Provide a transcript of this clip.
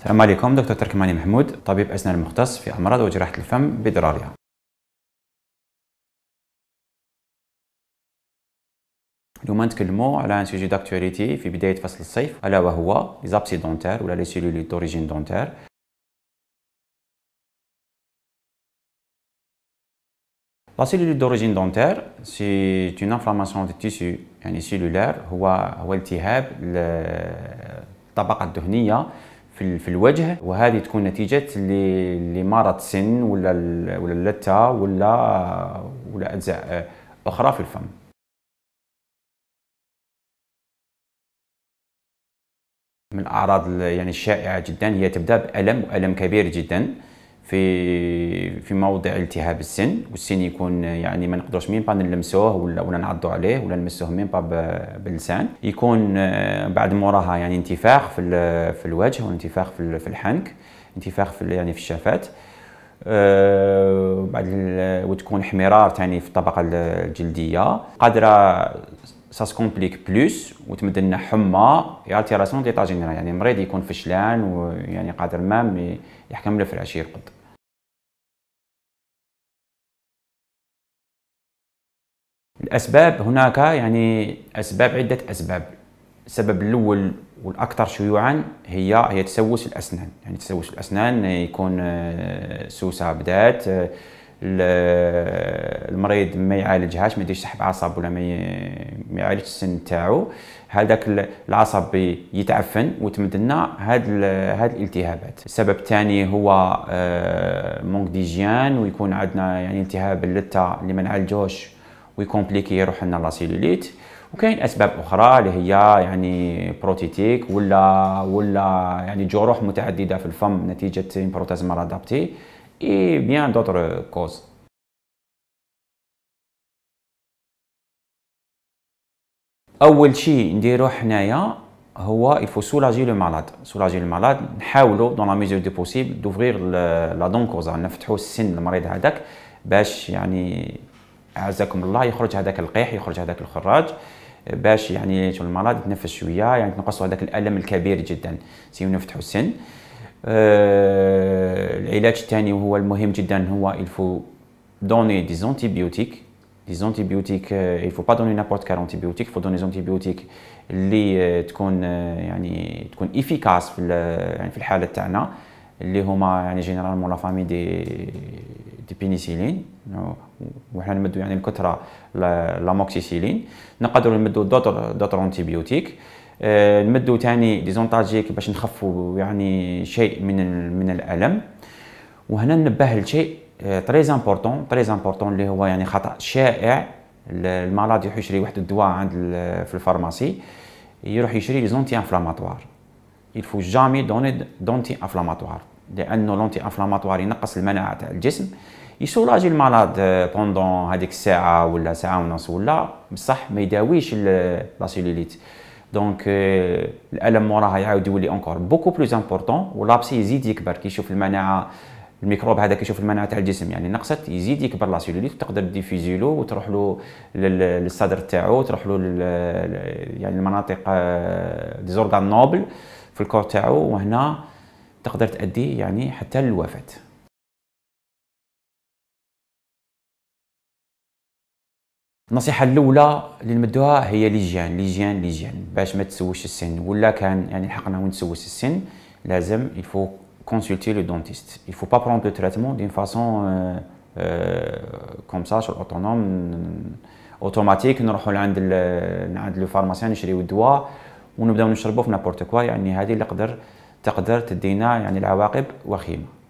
السلام عليكم دكتور تركماني محمود طبيب أسنان مختص في أمراض وجراحة الفم بدراريا اليوم نتكلموا على ان سوجي داكتواليتي في بداية فصل الصيف ألا وهو لي زابسي دونتير ولا لي سيلولي دوريجين دونتير لا سيلولي دوريجين دونتير سي اون انفلاماسيون des tissus يعني سيلولار هو هو التهاب الطبقة الدهنية في في الوجه وهذه تكون نتيجه لمرض سن ولا ولا اللثه ولا ولا اجزاء آه، اخرى في الفم من الاعراض يعني الشائعه جدا هي تبدا بالم والم كبير جدا في في موضع التهاب السن والسن يكون يعني ما نقدروش مين با نلمسوه ولا ولا نعضوا عليه ولا نمسوه مين با باللسان يكون آه، بعد موراها يعني انتفاخ في في الوجه وانتفاخ في في الحنك انتفاخ في يعني في الشفات آه، بعد وتكون حمرار ثاني في الطبقه الجلديه قادره سا سكومبليك بلوس وتمد لنا حمى التيراسيون ديتا جينيرال يعني المريض يكون فشلان ويعني قادر مام يحكم له في العشير قد الاسباب هناك يعني اسباب عده اسباب السبب الاول والاكثر شيوعا هي هي تسوس الاسنان يعني تسوس الاسنان يكون آه، سوسه بدات آه، آه، المريض ما يعالجهاش ما يديرش سحب عصب ولا ما يعالجش السن تاعو هذاك العصب يتعفن لنا هاد هاد الالتهابات السبب الثاني هو مونك ديجيان ويكون عندنا يعني التهاب اللثه اللي ما نعالجوش ويكومبليكي يروح لنا لا سيلوليت وكاين اسباب اخرى اللي هي يعني بروتيتيك ولا ولا يعني جروح متعدده في الفم نتيجه بروتاز مال ادابتي اي بيان دوتر كوز اول شيء نديرو حنايا هو الفو سولاجي لو مالاد سولاجي لو مالاد نحاولو دون لا ميزور دو بوسيبل possible لا دونكوزا نفتحو السن المريض هذاك باش يعني عزكم الله يخرج هذاك القيح يخرج هذاك الخراج آه، باش يعني المرض يتنفس شويه يعني تنقصوا هذاك الالم الكبير جدا سيو نفتحوا السن آه العلاج الثاني وهو المهم جدا هو الفو دوني دي زونتيبيوتيك دي زونتيبيوتيك آه الفو با دوني نابورت كال انتيبيوتيك فو دوني زونتيبيوتيك اللي آه، تكون آه، يعني تكون افيكاس في يعني في الحاله تاعنا اللي هما يعني جينيرالمون لا فامي دي دي بينيسيلين وحنا نمدو يعني الكثره لاموكسيسيلين نقدروا نمدو دوتر دوتر انتيبيوتيك آه، نمدو ثاني دي زونتاجيك باش نخفوا يعني شيء من من الالم وهنا ننبه لشيء تري امبورطون تري امبورطون اللي هو يعني خطا شائع المرض يروح يشري واحد الدواء عند في الفارماسي يروح يشري لي زونتي انفلاماتوار il faut jamais donner danti لانه لونتي انفلاماتوار ينقص المناعه تاع الجسم يسولاجي المرض بوندون آه، هذيك الساعه ولا ساعه ونص ولا بصح ما يداويش لا سيلوليت دونك الالم موراها يعاود يولي اونكور بوكو بلوز امبورطون ولابسي يزيد يكبر كي يشوف المناعه الميكروب هذا كيشوف المناعه تاع الجسم يعني نقصت يزيد يكبر لا سيلوليت وتقدر ديفيزي له وتروح له للصدر تاعو تروح له يعني المناطق ديزورغان آه، نوبل في الكور تاعو وهنا تقدر تؤدي يعني حتى للوفاه النصيحة الأولى اللي نمدوها هي ليجيان ليجيان ليجيان باش ما تسوش السن ولا كان يعني حقنا وين تسوس السن لازم يفو كونسلتي لو دونتيست يفو با بروند لو تريتمون دون فاسون كوم سا اوتونوم اوتوماتيك نروحو لعند عند لو فارماسيان نشريو الدواء ونبداو نشربو في نابورت كوا يعني هذه اللي قدر تقدر تدينا يعني العواقب وخيمه